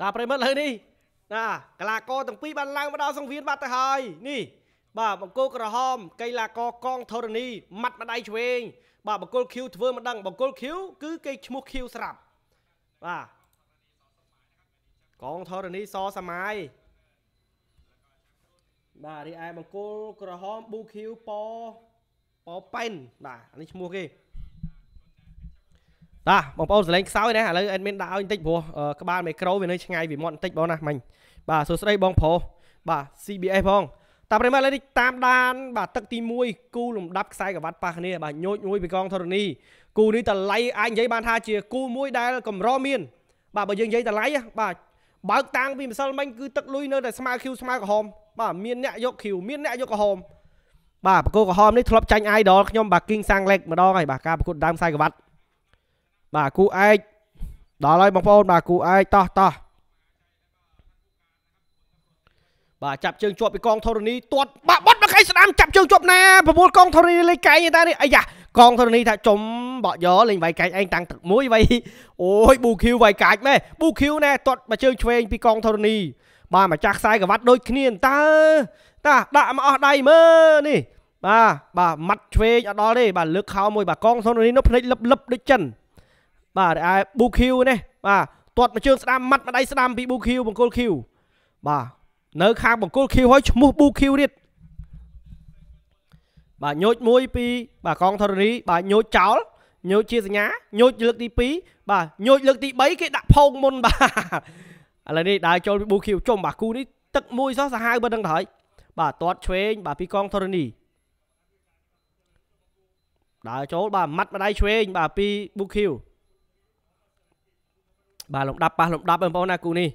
តាប្រិមិត្តឥឡូវនេះណាកីឡាករទាំងពីរបានឡើងមកដល់សង្វៀនបាត់ទៅហើយនេះបាទបង្គោលក្រហម កីឡាករកងធរណីម៉ាត់ម្ដាយឆ្វេងបាទបង្គោលឃីវធ្វើមិនដឹងបង្គោលឃីវគឺគេឈ្មោះឃីវស្រាប់បាទកងធរណីសសម័យបាទរីឯបង្គោលក្រហមប៊ូឃីវប៉ប៉ប៉ែនបាទនេះឈ្មោះគេបាទបងប្អូនសលេងខ្សោយណាឥឡូវអេដមីនដាក់ឲ្យបន្តិចព្រោះក្បាលមីក្រូវានៅឆ្ងាយវាមាត់បន្តិចបងណាមិញបាទសួស្ដីបងប្រុសបាទ CBS ផងតាប្រិមឥឡូវនេះតាមដានបាទទឹកទី1គូលំដាប់ខ្សែក្រវ៉ាត់ប៉ះគ្នាបាទញូចមួយពីកងធរណីគូនេះតម្លៃអាចនិយាយបានថាជាគូមួយដែល កម្រមានបាទបើយើងនិយាយតម្លៃបាទបើកតាំងពីម្សិលមិញគឺទឹកលុយនៅតែស្មើ Q ស្មើក្រហមបាទមានអ្នកយក Q មានអ្នកយកក្រហមបាទបកគោក្រហមនេះធ្លាប់ចាញ់ idol ខ្ញុំបាទ King Sang Lek ម្ដងហើយបាទការប្រកួតដើមខ្សែក្រវ៉ាត់បាទគូឯកដល់ហើយបងប្អូនបាទគូឯកតោះតោះបាទចាប់ជើងជាប់ពីកងធរណីទាត់បាក់បត់មកឯស្ដាំចាប់ជើងជាប់ណាប្រមូលកងធរណីលេងកែងតែនេះអាយ៉ាកងធរណីថាចំបក់យកលេងវាយកែងឯងតាំងទឹកមួយវៃអូយប៊ូឃីវវាយកាច់ម៉េប៊ូឃីវណែទាត់មកជើងឆ្វេងពីកងធរណីបាទម្ចាស់ខ្សែក្បាត់ដូចគ្នាតើតាដាក់មកអស់ដៃមើលនេះ បាទបាទម៉ាត់ឆ្វេងអត់ដល់ទេបាទលើកខោមួយបាទកងធរណីនោះភ្នែកលឹបលឹបដូចចិនបាទរឯ BQ នេះបាទទាត់មួយជើងស្ដាំម៉ាត់មួយដៃស្ដាំពី BQ បង្គោល Q បាទនៅ ខាងបង្គោល Q ហើយឈ្មោះ BQ ទៀតបាទញូចមួយពីបាទកងធរណីបាទញូចចោលញូចជាសញ្ញាញូចលើកទី2បាទញូចលើកទី3គេដាក់ផោងមុនបាទឥឡូវនេះដើរចូលពី BQ ចុំបាទគូនេះទឹកមួយសោះសាហាវបើដឹងទៅហើយបាទតាត់ឆ្វេងបាទពីកងធរណីដើរចូលបាទម៉ាត់ម្ដាយឆ្វេងបាទពី BQ បាទលំដាប់ប៉ះលំដាប់បងប្អូនណាគូនេះ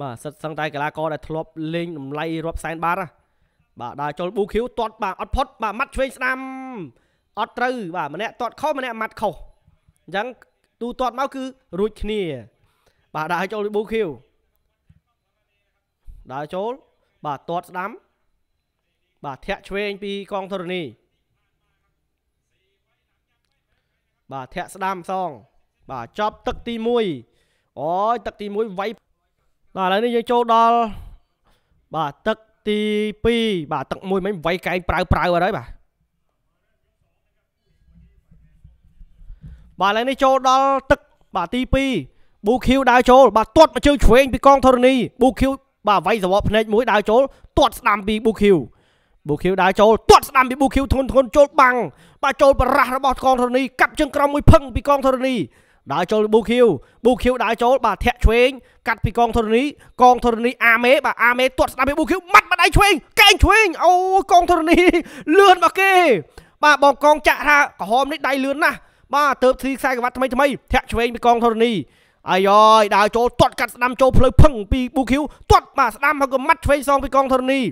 បាទសិតសឹងតែកីឡាករដែលធ្លាប់លេងតម្លៃរាប់សែនបាតបាទដើរចូល BQ ទាត់បាទអត់ផុត បាទម៉ាត់ឆ្វេងស្ដាំអត់ត្រូវបាទម្នាក់ទាត់ខុសម្នាក់ម៉ាត់ខុសអញ្ចឹងទូទាត់មកគឺរួចគ្នា បាទដើរចូល BQ ដើរចូលបាទទាត់ស្ដាំបាទធាក់ឆ្វេងពីកងធរនីបាទធាក់ស្ដាំសង បាទចប់ទឹកទី1អូយទឹកទី1វាយបាទឥឡូវនេះយើងចូលដល់បាទទឹកទី2បាទទឹកមួយមិញវាយកែងប្រៅប្រៅអត់ហើយបាទបាទឥឡូវនេះចូលដល់ទឹកបាទទី2ប៊ូឃីវដើរចូលបាទទាត់មកជើងឆ្វេងពីកងធរណីប៊ូឃីវបាទវាយសវ័ភ្នែកមួយដើរចូលទាត់ស្ដាំពីប៊ូឃីវប៊ូឃីវដើរចូលទាត់ស្ដាំពីប៊ូឃីវធន់ធន់ចូលបាំងបាទចូលបរះរបស់កងធរណីកាប់ជើងក្រោមមួយផឹងពីកងធរណីដើរចូលប៊ូឃីវប៊ូឃីវដើរចូលបាទធាក់ឆ្វេង កាត់ពីកងធរនីកងធរនីអាមេបាទអាមេទាត់ស្ដាប់ពីប៊ូឃីវម៉ាត់បដៃឆ្វេងកែងឆ្វេងអូកងធរនីលឿនរបស់គេបាទបងកងចាក់ថាក្រហមនេះដៃលឿនណាស់បាទទៅធីខ្សែក្រវ៉ាត់ថ្មីថ្មីធាក់ឆ្វេងពីកងធរនីអាយយដើរចូលទាត់កាត់ស្ដាំចូលផ្លូវផឹងពីប៊ូឃីវទាត់បាទស្ដាំហើយក៏ម៉ាត់ឆ្វេងសងពីកងធរនី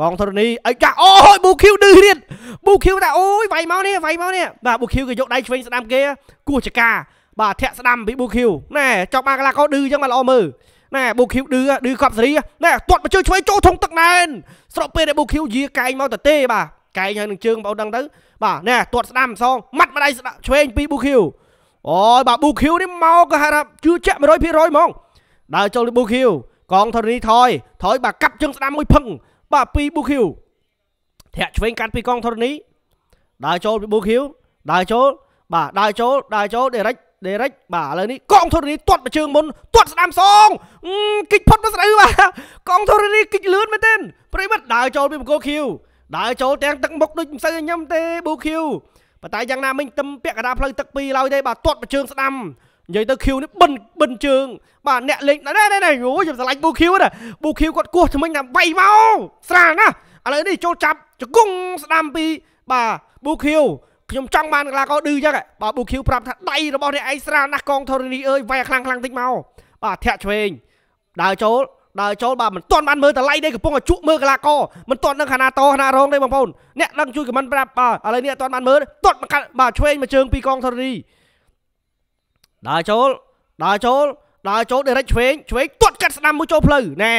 កងធរនីអីចាអូយប៊ូឃីវឌឺទៀតប៊ូឃីវថាអូយវាយមកនេះវាយមកនេះបាទប៊ូឃីវក៏យកដៃឆ្វេងស្ដាំគេគោះចកាបាទធាក់ស្ដាំពី BQ ណែចောက်បាកឡាកោឌឺអញ្ចឹងបាទល្អមើលណែ BQ ឌឺឌឺកប់សេរីណែទាត់មកជើងឆ្វេងចូលធុងទឹកណែនស្របពេលដែល BQ យាកែងមកទៅទេបាទកែងហើយនឹងជើងបងអូនដឹងទៅបាទណែទាត់ស្ដាំសងម៉ាត់ម្ដាយឆ្វេងពី BQ អូយបាទ BQ នេះមកក៏ហៅថាជឿជាក់100%ហ្មងដើរចូលពី BQ កងធរនីថយថយបាទកាប់ជើងស្ដាំមួយផឹងបាទពី BQ ធាក់ឆ្វេងកាត់ពីកងធរនីដើរចូលពី BQ ដើរចូលបាទដើរចូលដើរចូល direct Direct បាទឥឡូវនេះកងធរនីទាត់មួយជើងមុនទាត់ស្ដាំសង គិចផុតមកស្រូវបាទកងធរនីគិចលឿនមែនទេប្រិមិត្តដើរចូលពីបង្គោលឃីវដើរចូលទាំងទឹកមុខដូចមិនសូវញ៉ាំទេប៊ូឃីវប៉ុន្តែយ៉ាងណាមិញទឹមពាក់កណ្ដាលផ្លូវទឹកពីរឡើយទេបាទទាត់មួយជើងស្ដាំនិយាយទៅឃីវនេះបិនបិនជើងបាទអ្នកលេងណែណែណែអូខ្ញុំស្រឡាញ់ប៊ូឃីវណាប៊ូឃីវគាត់គោះថ្មិញថាវៃមកស្រាលណាឥឡូវនេះចូលចាប់ជង្គង់ស្ដាំពីបាទប៊ូឃីវខ្ញុំចង់បានកីឡាករឌឺចឹងបាទប៊ូឃីវប្រាប់ថាដៃរបស់អ្នកឯងស្រាលណាស់កងធរនីអើយវាយខ្លាំងខ្លាំងតិចមកបាទធាក់ឆ្វេងដើរចូលដើរចូលបាទមិនទាន់បានមើលតម្លៃទេកំពុងជក់មើលកីឡាករមិនទាន់នឹងខាណាតខាណារងទេបងប្អូនអ្នកដឹងជួយខមមិនប្រាប់បាទឥឡូវនេះអត់ទាន់បានមើលទាត់មកកាត់បាទឆ្វេងមកជើងពីកងធរនីដើរចូលដើរចូលដើរចូលដេរិចឆ្វេងឆ្វេងទាត់កាត់ស្ដាំមួយចូលផ្លូវណែ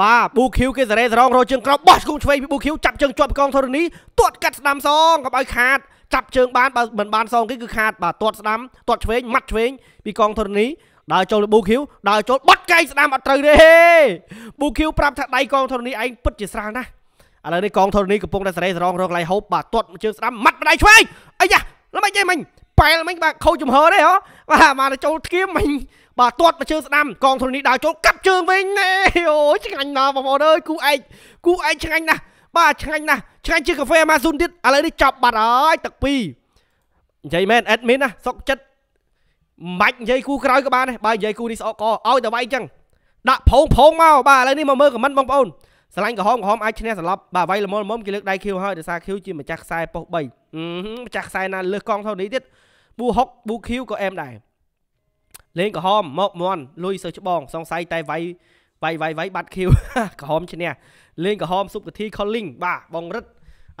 បាទប៊ូឃីវគេសារ៉េសរងរកជើងក្រោមបោះឆ្កុំឆ្វេងពីប៊ូឃីវចាប់ជើងជាប់កងធរណីទាត់កាត់ស្ដាំសងកុំឲ្យខាតចាប់ជើង បានបើមិនបានសងគេគឺខាត បាទទាត់ស្ដាំទាត់ឆ្វេងម៉ាត់ឆ្វេងពីកងធរណីដើរចូលលប៊ូឃីវដើរចូលបត់កែងស្ដាំអត់ត្រូវទេប៊ូឃីវប្រាប់ថាដៃកងធរណីឯងពិតជាស្រាលណាស់ឥឡូវនេះកងធរណីកំពុងតែសារ៉េសរងរកឡៃហូបបាទទាត់ជើងស្ដាំម៉ាត់ម្ដាយឆ្វេងអាយ៉ាល្មិចឯងមិញប៉ែលមិញបាទខូចចំហទេហ៎បាទមកចូលធៀមមិញបាទទាត់មកជើងស្ដាំកងធរនីដើរចូលកាប់ជើងវិញណែអូឆ្ងាញ់ណាស់បងប្អូនអើយគូឯងគូឯងឆ្ងាញ់ណាស់បាទឆ្ងាញ់ណាស់ឆ្ងាញ់ជាកាហ្វេ Amazon ទៀតឥឡូវនេះចាប់បាត់ហើយទឹកពីរនិយាយមែន admin ណាសុកចិត្តមិននិយាយគូក្រោយក៏បានដែរបើនិយាយគូនេះស្អកកឲ្យតែវាយអញ្ចឹងដាក់ផោងផោងមកបាទឥឡូវនេះមកមើលខមមិនបងប្អូនស្រឡាញ់ក្រហមក្រហមអាចឈ្នះសន្លប់បាទវាយល្មមល្មមគេលើកដៃ Q ហើយដោយសារ Q ជាម្ចាស់ខ្សែប៉ុស្3ម្ចាស់ខ្សែណាលើសកងធរនីទៀតប៊ូហុកប៊ូឃីវក៏អែមដែរលេងក្រហមមកមន់លុយសើច្បងសង្ស័យតែវាយវាយវាយវាយបាត់ឃីវក្រហមឈ្នះលេងក្រហមសុខតិធីខុលលីងបាទបងរិទ្ធឥ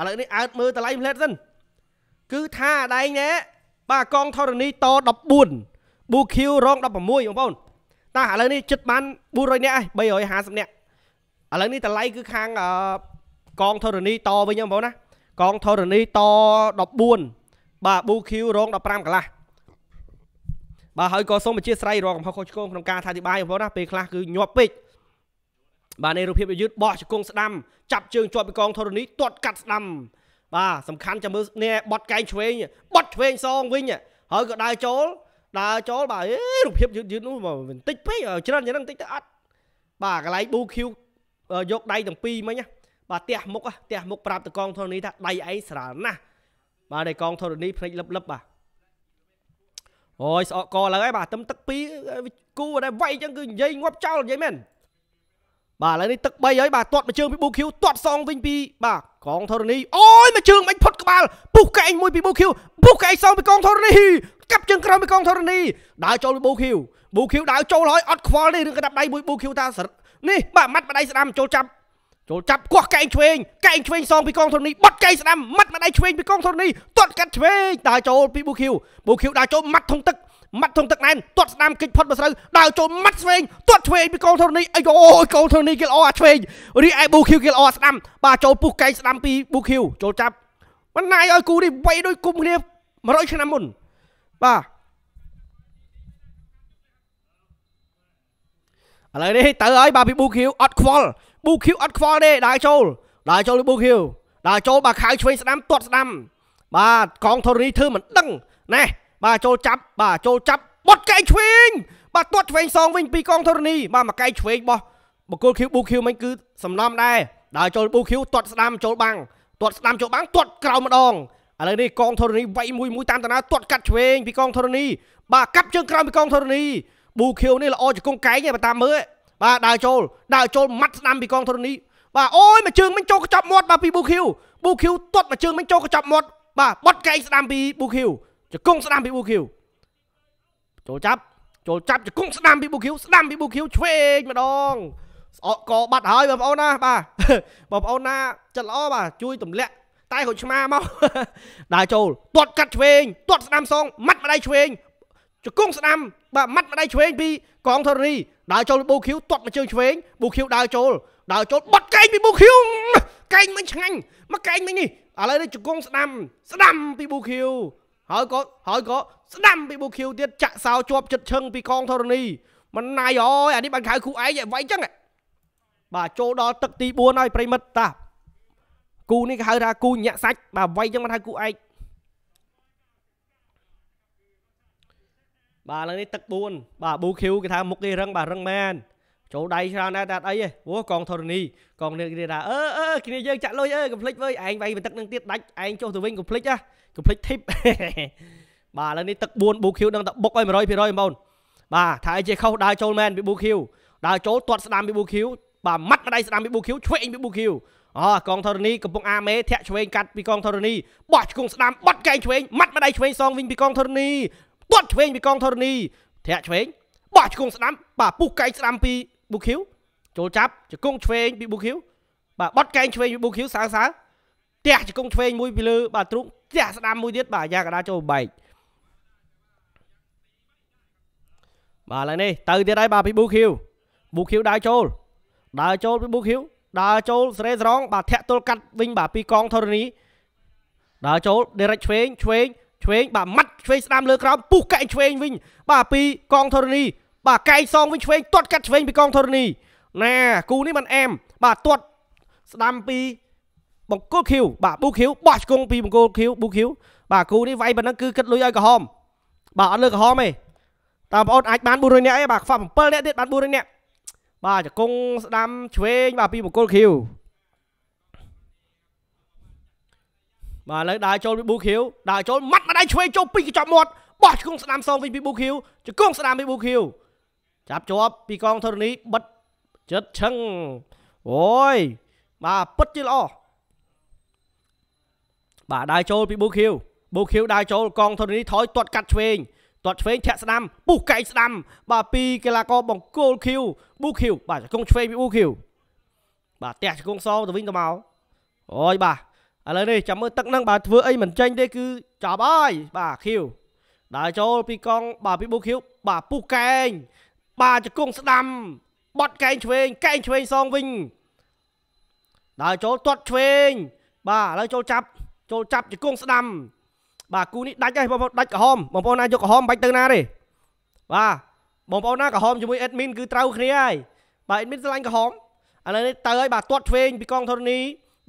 ឡូវនេះអើតមើលតម្លៃផ្លែតសិនគឺថាដែងណែបាទកងធរណីត14ប៊ូឃីវរង16បងប្អូនតោះឥឡូវនេះជិតបាន400នាក់ហើយ350នាក់ឥឡូវនេះតម្លៃគឺខាងកងធរណីតវិញបងប្អូនណាកងធរណីត14បាទ BQ រង15កន្លះបាទហើយក៏សូមអធិស្ឋានរកកំហុសខុសឆ្គងក្នុងការថាអធិប្បាយបងប្អូនណាពេលខ្លះគឺញាប់ពេកបាទនេះរូបភាពយឺតបោះជង្គង់ស្ដាំចាប់ជើងជាប់ពីកងធរណីទាត់កាត់ស្ដាំបាទសំខាន់ចាំមើលនេះបត់កែងឆ្វេងបត់ឆ្វេងសងវិញហើយក៏ដើរចូលដើរចូលបាទអេរូបភាពយឺតយឺតនោះបន្តិចពេកច្រើនយ៉ាងហ្នឹងបន្តិចទៅអត់បាទកន្លែង BQ យកដៃទាំងពីរមិញណាបាទទះមុខទះមុខប្រាប់តកងធរណីថាដៃឯងស្រាលណាស់បាទឯកងធរណីភ្នែកលឹបលឹបបាទអូយស្អកកឡើងហើយបាទទឹមទឹក2គូដែលវាយអញ្ចឹងគឺនិយាយងាប់ចោលនិយាយមែនបាទឥឡូវនេះទឹក3ហើយបាទទាត់មួយជើងពីប៊ូឃីវទាត់សងវិញពី បាទកងធរណីអូយមួយជើងមិនផុតក្បាលពុះកែងមួយពីប៊ូឃីវពុះកែងសងពីកងធរណីកាប់ជើងក្រោយពីកងធរណីដើរចូលពីប៊ូឃីវប៊ូឃីវដើរចូលហើយអត់ខ្វល់ទេរឿងកដាប់ដៃមួយប៊ូឃីវតានេះបាទម៉ាត់បដៃស្ដាំចូលចាប់ចូលចាប់គាស់កែងឆ្វេងកែងឆ្វេងសងពីកងធរនីបត់កែងស្ដាំម៉ាត់ម្ដាយឆ្វេងពីកងធរនីទាត់កាត់ឆ្វេងដើរចូលពីប៊ូឃីវប៊ូឃីវដើរចូលម៉ាត់ធំទឹកម៉ាត់ធំទឹកណែនទាត់ស្ដាំគេចផុតមកស្រូវដើរចូលម៉ាត់ឆ្វេងទាត់ឆ្វេងពីកងធរនីអាយអូយកងធរនីគេល្អអាឆ្វេងរីឯប៊ូឃីវគេល្អស្ដាំបាទចូលពុះកែងស្ដាំពីប៊ូឃីវចូលចាប់បណ្ណាយឲ្យគូនេះវៃដូចគុំគ្នា100ឆ្នាំមុនបាទឥឡូវនេះទៅហើយបាទពីប៊ូឃីវអត់ខ្វល់ប៊ូឃីវអត់ខ្វល់ទេដើរចូលដើរចូលប៊ូឃីវដើរចូលបាទខៅឆ្វេងស្ដាំទាត់ស្ដាំ បាទកងធរនីធ្វើមិនដឹងណែបាទចូលចាប់បាទចូលចាប់បុតកែងឆ្វេងបាទទាត់ឆ្វេងសងវិញ ពីកងធរនីបាទមកកែងឆ្វេងបោះបកគលឃីវប៊ូឃីវមិញគឺសំឡំដែរដើរចូលប៊ូឃីវទាត់ស្ដាំចូលបាំងទាត់ស្ដាំចូលបាំងទាត់ក្រោមម្ដងឥឡូវនេះកងធរនីវាយមួយមួយតាមតាណាទាត់កាត់ឆ្វេងពីកងធរនីបាទកាប់ជើងក្រោមពីកងធរនីប៊ូឃីវនេះល្អជាគង់កែងតែតាមមើលបាទដើរចូលដើរចូលម៉ាត់ស្ដាំពីកងធរនីបាទអូយមួយជើងមិញចូលកញ្ចប់មាត់បាទពីប៊ូឃីវប៊ូឃីវទាត់មួយជើងមិញចូលកញ្ចប់មាត់បាទបត់កែងស្ដាំពីប៊ូឃីវជង្គង់ស្ដាំពីប៊ូឃីវចូលចាប់ចូលចាប់ជង្គង់ស្ដាំពីប៊ូឃីវស្ដាំពីប៊ូឃីវឆ្វេងម្ដងស្អកកបាត់ហើយបងប្អូនណាបាទបងប្អូនណាចិត្តល្អបាទជួយទម្លាក់តែគាត់ឆ្មាមកដើរចូលទាត់កាត់ឆ្វេងទាត់ស្ដាំសងម៉ាត់ម្ដាយឆ្វេងជង្គង់ស្ដាំបាទម៉ាត់ម្ដាយឆ្វេងពីកងធរនីដើរចូលប៊ូឃីវទាត់មកជើងឆ្វេងប៊ូឃីវដើរចូលដើរចូលបាត់កែងពីប៊ូឃីវកែងមិនឆ្ងាញ់មកកែងមិញនេះឥឡូវនេះជង្គង់ស្ដាំស្ដាំពីប៊ូឃីវហើយក៏ហើយក៏ស្ដាំពីប៊ូឃីវទៀតចាក់សោជាប់ចិត្តឈឹងពីកងធរណីមិនណាយអើយអានេះបានខៅគូឯងឯវៃចឹងបាទចូលដល់ទឹកទី4ហើយប្រិមិត្តតាគូនេះគេហៅថាគូញាក់សាច់បាទវៃចឹងមិនហៅគូឯងបាទឥឡូវនេះទឹក4បាទ BQ គេថាមុខគេរឹងបាទរឹងមែនចូលដៃច្រើនណាស់តែអីហ៎អូកងធរណីកងនេះគេថាអឺអឺគ្នាយើងចាក់លុយអើកុំភ្លេចវើយឯងវាយទឹកនឹងទៀតដាច់ឯងចុះទៅវិញកុំភ្លេចណាកុំភ្លេចធីបបាទឥឡូវនេះទឹក4 BQ ដឹងតែបុកឲ្យ100%បងប្អូនបាទថាអីជាខុសដើរចូលមែនពី BQ ដើរចូលទាត់ស្ដាំពី BQ បាទម៉ាត់ម្ដាយស្ដាំពី BQ ឆ្វេងពី BQ អូកងធរណីកំពុងអាមេធាក់ឆ្វេងកាត់ពីកងធរណីបោះឆ្កងស្ដាំបាត់កែងឆ្វេងម៉ាត់ម្ដាយឆ្វេងសងវិញពីកងធរណីទាត់ឆ្វេងពីកងធរណីធ្លាក់ឆ្វេងបោះជង្គង់ស្ដាំបាទពុះកែងស្ដាំពីប៊ូឃីវចូលចាប់ជង្គង់ឆ្វេងពីប៊ូឃីវបាទបត់កែងឆ្វេងពីប៊ូឃីវសើសើទះជង្គង់ឆ្វេងមួយពីលើបាទទ្រុកទះស្ដាំមួយទៀតបាទយ៉ាកដាចូលបែកបាទឥឡូវនេះទៅទៀតហើយបាទពីប៊ូឃីវប៊ូឃីវដើរចូលដើរចូលពីប៊ូឃីវដើរចូលសេរីស្រងបាទធាក់ទល់កាត់វិញបាទពីកងធរណីដើរចូល direct ឆ្វេងឆ្វេងឆ្វេងបាទម៉ាត់ឆ្វេងស្ដាំលើក្រោមពុះកែងឆ្វេងវិញ បាទពីកងធរណីបាទកែងសងវិញឆ្វេងទាត់កាត់ឆ្វេងពីកងធរណីណាគូនេះមិនអែមបាទទាត់ស្ដាំពីបង្គោលឃីវបាទប៊ូឃីវបោះឆ្កងពីបង្គោលឃីវប៊ូឃីវបាទគូនេះវាយប៉ុណ្ណឹងគឺគិតលុយឲ្យក្រហមបាទអត់លើក្រហមទេតាមបងអូនអាចបាន400នាក់ឯងបាទខ្វះ7នាក់ទៀតបាន400នាក់បាទចកងស្ដាំឆ្វេងបាទពីបង្គោលឃីវបាទឥឡូវដើរចូលពីប៊ូខៀវដើរចូលម៉ាត់មួយដៃឆ្វេងចូលពីកញ្ចក់មាត់បោះជង្គង់ស្ដាំសងវិញពីប៊ូខៀវជង្គង់ស្ដាំពីប៊ូខៀវចាប់ជាប់ពីកងធរណីបិទចិត្តឆឹងអូយបាទពិតជាល្អបាទដើរចូលពីប៊ូខៀវប៊ូខៀវដើរចូលកងធរណីថយទាត់កាត់ឆ្វេងទាត់ឆ្វេងធាក់ស្ដាំពុះកែងស្ដាំ បាទពីកីឡាករបង្គោលខៀវប៊ូខៀវបាទជង្គង់ឆ្វេងពីប៊ូខៀវបាទទះជង្គង់សទៅវិញទៅមកអូយបាទឥឡូវនេះចាំមើលទឹកហ្នឹងបើធ្វើអីមិនចេញទេគឺចាប់ហើយបាទឃីវដើរចូលពីកងបាទពីប៊ូឃីវបាទពុះកែងបាទជង្គង់ស្ដាំ បត់កែងឆ្វេងកែងឆ្វេងសងវិញដើរចូលទាត់ឆ្វេងបាទឥឡូវចូលចាប់ចូលចាប់ជង្គង់ស្ដាំ បាទគូនេះដាច់ហើយបងប្អូនដាច់ក្រហមបងប្អូនណាយកក្រហមបាច់ទៅណាទេបាទបងប្អូនណាក្រហមជាមួយ admin គឺត្រូវគ្នាហើយបាទ admin ឆ្លាញ់ក្រហមឥឡូវនេះទៅហើយបាទទាត់ឆ្វេងពីកងធរនី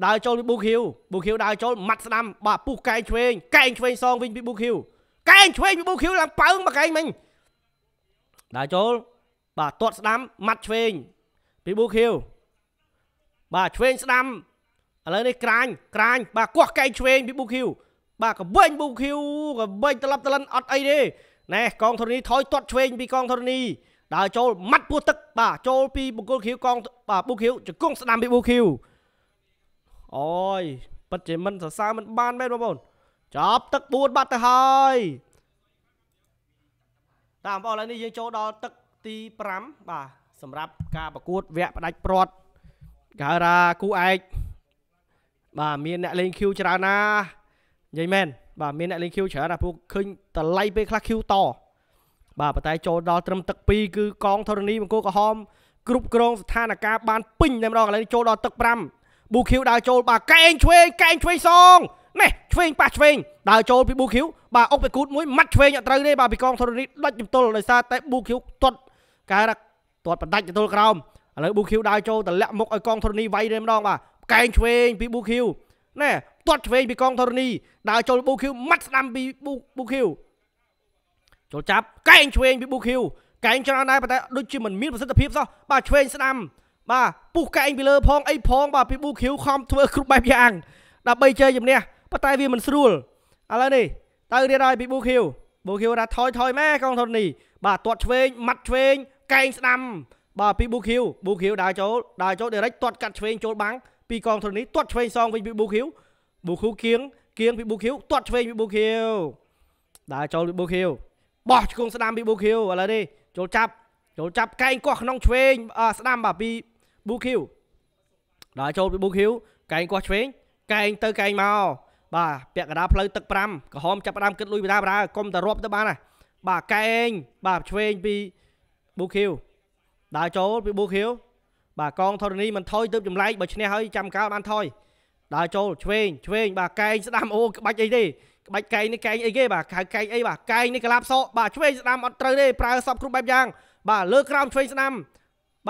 ដើរចូលពីប៊ូឃីវប៊ូឃីវដើរចូលម៉ាត់ស្ដាំបាទពុះកែងឆ្វេងកែងឆ្វេងសងវិញពីប៊ូឃីវកែងឆ្វេងពីប៊ូឃីវឡើងប៉ើងមកកែងមិញដើរចូលបាទទាត់ស្ដាំម៉ាត់ឆ្វេងពីប៊ូឃីវបាទឆ្វេងស្ដាំឥឡូវនេះក្រាញក្រាញបាទគោះកែងឆ្វេងពីប៊ូឃីវបាទកវិញប៊ូឃីវកវិញត្រឡប់ត្រលិនអត់អីទេណែកងធរនីថយទាត់ឆ្វេងពីកងធរនីដើរចូលម៉ាត់ពោះទឹកបាទចូលពីបង្គោលឃីវកងបាទប៊ូឃីវជង្គង់ស្ដាំពីប៊ូឃីវអើយពិតជាមិនសរសើរមិនបានមែនបងប្អូនចាប់ទឹក4បាត់ទៅហើយតាមបងប្អូនឥឡូវនេះយើងចូលដល់ទឹកទី5បាទសម្រាប់ការប្រកួតវគ្គផ្ដាច់ព្រាត់ការាគូឯកបាទមាន អ្នកលេង Q ច្រើនណានិយាយមែនបាទមានអ្នកលេង Q ច្រើនណាពួកឃើញតម្លៃពេលខ្លះ Q តបាទប៉ុន្តែចូលដល់ត្រឹមទឹក2គឺកងធរណីមង្គលក្រហមគ្រប់គ្រងស្ថានភាពបានពេញតែម្ដងឥឡូវនេះចូលដល់ទឹក5ប៊ូឃីវដើរចូលបាទកែងឆ្វេងកែងឆ្វេងសងនេះឆ្វេងប៉ះឆ្វេងដើរចូលពីប៊ូឃីវបាទអុកពីគូតមួយម៉ាត់ឆ្វេងអត់ត្រូវទេបាទពីកងធរនីដាច់ចំទល់ដោយសារតែប៊ូឃីវទាត់កែរទាត់បដាច់ចំទល់ក្រោមឥឡូវប៊ូឃីវដើរចូលតម្លាក់មុខឲ្យកងធរនីវាយរេម្ដងបាទកែងឆ្វេងពីប៊ូឃីវណែទាត់ឆ្វេងពីកងធរនីដើរចូលប៊ូឃីវម៉ាត់ស្ដាំពីប៊ូឃីវចូលចាប់កែងឆ្វេងពីប៊ូឃីវកែងច្រើនដែរប៉ុន្តែដូចជាមិនមានប្រសិទ្ធភាពសោះបាទឆ្វេងស្ដាំបាទពុះកែងពីលើផងអីផងបាទពីប៊ូឃីវខំធ្វើគ្រប់បែបយ៉ាង ដើម្បីជ័យជំនះប៉ុន្តែវាមិនស្រួលឥឡូវនេះទៅរៀនហើយពីប៊ូឃីវប៊ូឃីវថាថយថយម៉ែកងធននេះបាទទាត់ឆ្វេងម៉ាត់ឆ្វេងកែងស្ដាំបាទពីប៊ូឃីវប៊ូឃីវដើរចូលដើរចូល direct ទាត់កាត់ឆ្វេងចូលបាំងពីកងធននេះទាត់ឆ្វេងសងវិញពីប៊ូឃីវប៊ូឃីវគៀងគៀងពីប៊ូឃីវទាត់ឆ្វេងពីប៊ូឃីវដើរចូលពីប៊ូឃីវបោះជង្គង់ស្ដាំពីប៊ូឃីវឥឡូវនេះចូលចាប់ចូលចាប់កែងកោះក្នុងឆ្វេងស្ដាំបាទពីប៊ូឃីវដល់ចូលពីប៊ូឃីវកែងកោះឆ្វេងកែងទៅកែងមកបាទពាក់កណ្ដាលផ្លូវទឹក5ក្រហមចាប់ផ្ដើមគិតលុយបណ្ដាបណ្ដាកុំតែរាប់ទៅបានណាបាទកែងបាទឆ្វេងពីប៊ូឃីវដល់ចូលពីប៊ូឃីវបាទកងធរណីមិនថយទៅចម្លែកបើឈ្នះហើយចាំកោបានថយដល់ចូលឆ្វេងឆ្វេងបាទកែងស្ដាំអូក្បាច់អីទេក្បាច់កែងនេះកែងអីគេបាទហៅកែងអីបាទកែងនេះក្លាប់សក់បាទឆ្វេងស្ដាំអត់ត្រូវទេប្រើសពគ្រប់បែបយ៉ាង បាទលើក្រោមឆ្វេងស្ដាំ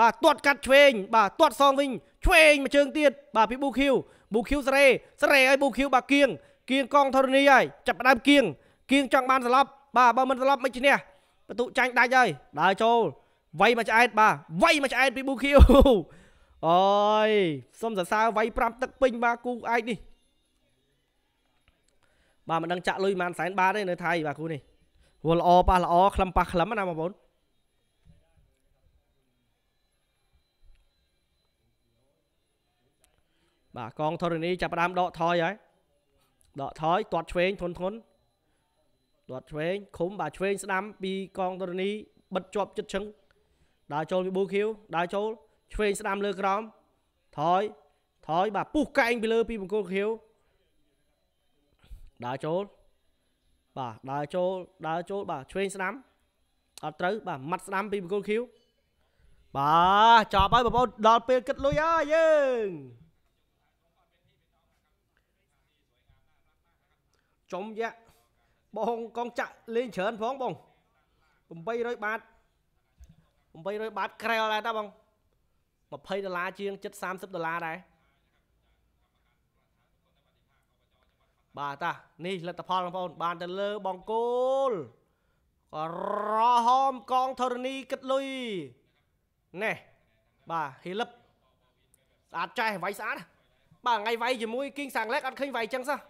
បាទទាត់កាត់ឆ្វេងបាទទាត់សងវិញឆ្វេងមួយជើងទៀតបាទពីប៊ូឃីវប៊ូឃីវសារ៉េសារ៉េឲ្យប៊ូឃីវបាទគៀងគៀងកងធរណីហើយចាប់ដើមគៀងគៀងចង់បានសន្លប់បាទបើមិនសន្លប់មិនឈ្នះបន្ទុចាញ់ដាច់ហើយដើរចូលវាយមួយឆ្អែតបាទវាយមួយឆ្អែតពីប៊ូឃីវអើយសុំសរសើរវាយ5ទឹកពេញបាទគូឯកនេះបាទមិនដឹងចាក់លុយប៉ុន្មានសែនបាទទេនៅថៃបាទគូនេះវល់ល្អប៉ះល្អខ្លឹមប៉ះខ្លឹមណាបងប្អូនបាទកងធរណីចាប់ផ្ដើមដកថយហើយដកថយទាត់ឆ្វេងធន់ធន់ទាត់ឆ្វេងឃុំបាទឆ្វេងស្ដាំពីកងធរណីបិទជាប់ចិត្តឈឹងដើរចូលពីប៊ូឃីវដើរចូលឆ្វេងស្ដាំលើក្រោមថយថយបាទពុះកែងពីលើពីមង្គលខៀវដើរចូលបាទដើរចូលដើរចូលបាទឆ្វេងស្ដាំអត់ត្រូវបាទម៉ាត់ស្ដាំពីមង្គលខៀវបាទចប់ហើយបងប្អូនដល់ពេលគិតលុយហើយយើងចំយៈបងកងចាក់លេងច្រើនផងបង800បាត800បាតក្រែលដែរតាបង20ដុល្លារជាងចិត្ត30ដុល្លារដែរបាទតានេះលទ្ធផលបងប្អូនបានទៅលើបងគោលក៏រហោមកងធរណីគិតលុយនេះបាទហេលឹបស្អាតចេះវាយស្អាតបាទថ្ងៃវាយជាមួយគីងសាំងឡែកអត់ឃើញវាយចឹងសោះ